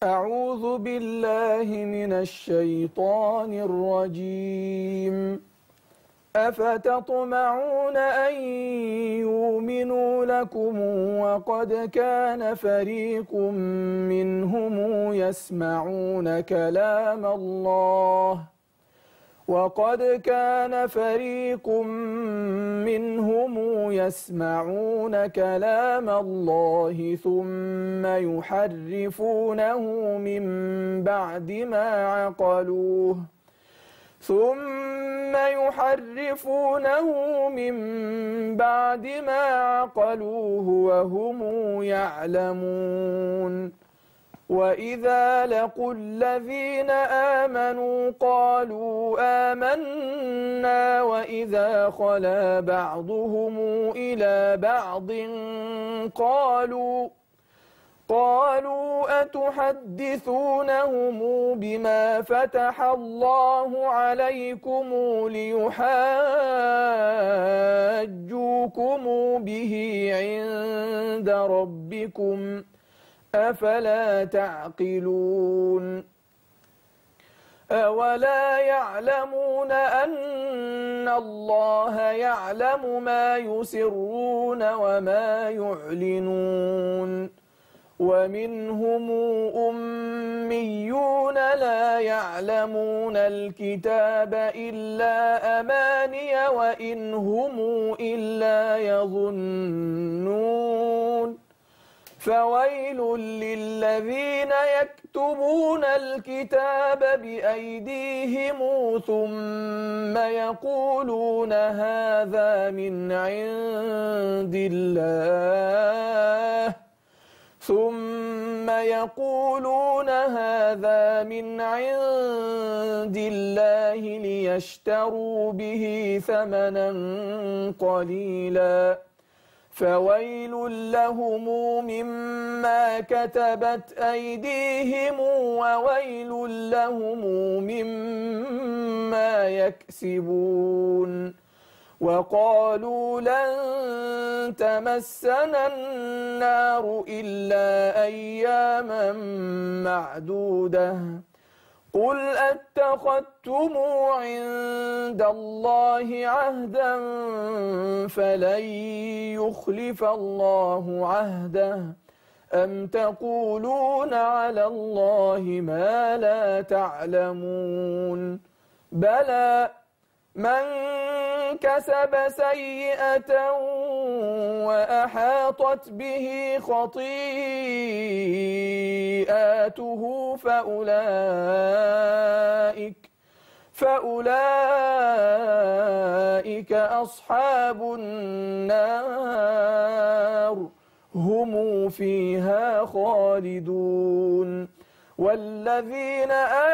أعوذ بالله من الشيطان الرجيم أفتطمعون أن يؤمنوا لكم وقد كان فريق منهم يسمعون كلام الله ۖ وقد كان فريق منهم يسمعون كلام الله ثم يحرفونه من بعد ما عقلوه ثم يحرفونه من بعد ما عقلوه وهم يعلمون وَإِذَا لَقُوا الَّذِينَ آمَنُوا قَالُوا آمَنَّا وَإِذَا خَلَا بَعْضُهُمْ إِلَى بَعْضٍ قَالُوا قَالُوا أَتُحَدِّثُونَهُم بِمَا فَتَحَ اللَّهُ عَلَيْكُمْ لِيُحَاجُّوكُم بِهِ عِندَ رَبِّكُمْ ۗ أفلا تعقلون أولا يعلمون أن الله يعلم ما يسرون وما يعلنون ومنهم أميون لا يعلمون الكتاب إلا أماني وإن هم إلا يظنون فويل للذين يكتبون الكتاب بأيديهم ثم يقولون هذا من عند الله ثم يقولون هذا من عند الله ليشتروا به ثمنا قليلاً فويل لهم مما كتبت أيديهم وويل لهم مما يكسبون وقالوا لن تمسنا النار إلا أياما معدوده قل اتخذتم عند الله عهدا فلن يخلف الله عهده أم تقولون على الله ما لا تعلمون بلى من كسب سيئة وأحاطت به خطيئاته فأولئك فأولئك أصحاب النار هم فيها خالدون والذين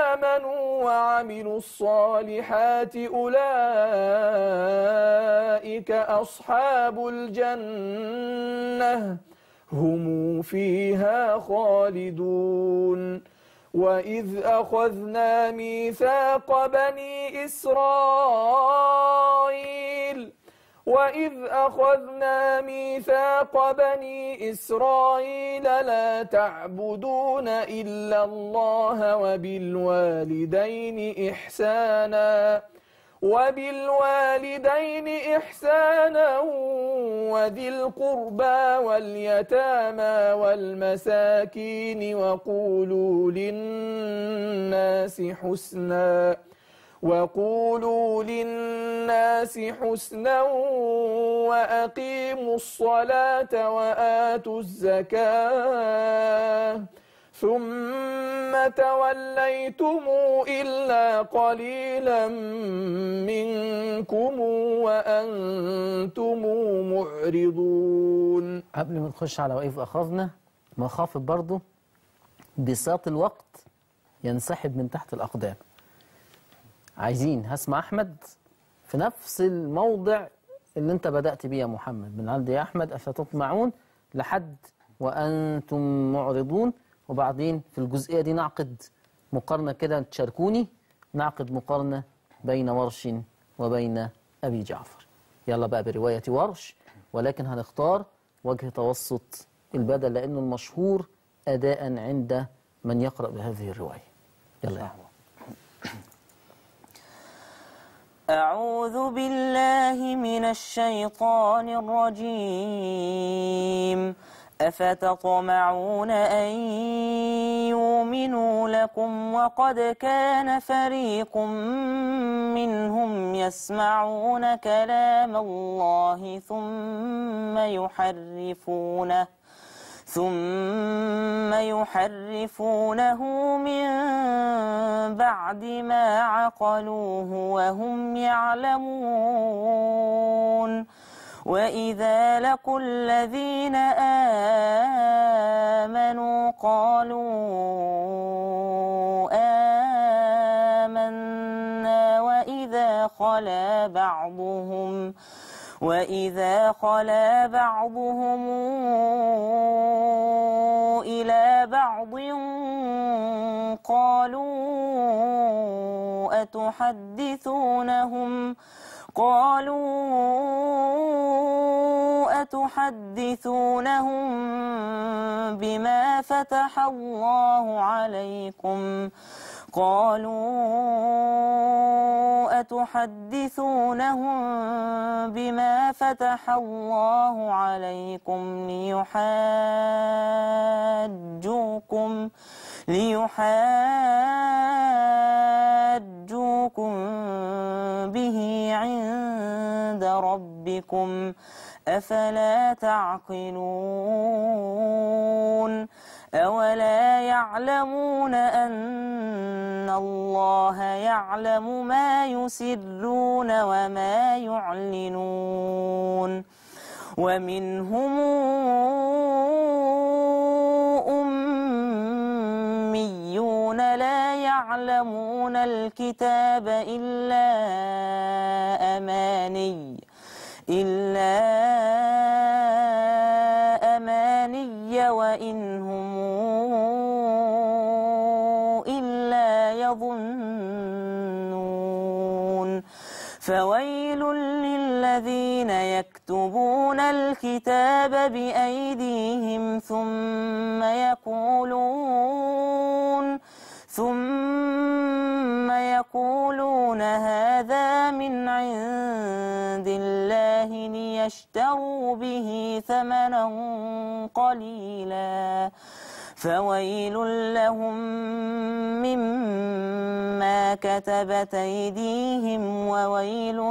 آمنوا وعملوا الصالحات أولئك أصحاب الجنة هم فيها خالدون وإذ أخذنا ميثاق بني إسرائيل وَإِذْ أَخَذْنَا مِيثَاقَ بَنِي إِسْرَائِيلَ لَا تَعْبُدُونَ إِلَّا اللَّهَ وَبِالْوَالِدَيْنِ إِحْسَانًا وبالوالدين إحسانا وذي القربى واليتامى والمساكين وقولوا للناس حسناً وقولوا للناس حسنا وأقيموا الصلاة وآتوا الزكاة ثم توليتم إلا قليلا منكم وأنتم معرضون قبل ما نخش على وقف اخذنا مخافة برضه بساط الوقت ينسحب من تحت الأقدام عايزين هسمع أحمد في نفس الموضع اللي أنت بدأت بيه يا محمد من عند يا أحمد أفتطمعون لحد وأنتم معرضون وبعدين في الجزئية دي نعقد مقارنة كده تشاركوني نعقد مقارنة بين ورش وبين أبي جعفر يلا بقى برواية ورش ولكن هنختار وجه توسط البدل لأنه المشهور أداء عند من يقرأ بهذه الرواية يلا يا أعوذ بالله من الشيطان الرجيم أفتطمعون أن يؤمنوا لكم وقد كان فريق منهم يسمعون كلام الله ثم يحرفونه ثم يحرفونه من بعد ما عقلوه وهم يعلمون وإذا لقوا الذين آمنوا قالوا آمنا وإذا خلا بعضهم وإذا خلا بعضهم إلى بعض قالوا أتحدثونهم قالوا أتحدثونهم بما فتح الله عليكم قالوا أتحدثونهم بما فتح الله عليكم ليحاجوكم ليحاجوكم به عند ربكم أفلا تعقلون أولا يعلمون أن الله يعلم ما يسرون وما يعلنون ومنهم أميون لا يعلمون الكتاب إلا أماني إلا أماني وإن هم إلا يظنون فويل الذين يكتبون الكتاب بأيديهم ثم يقولون ثم يقولون هذا من عند الله ليشتروا به ثمنا قليلا فويل لهم مما كتبت أيديهم وويل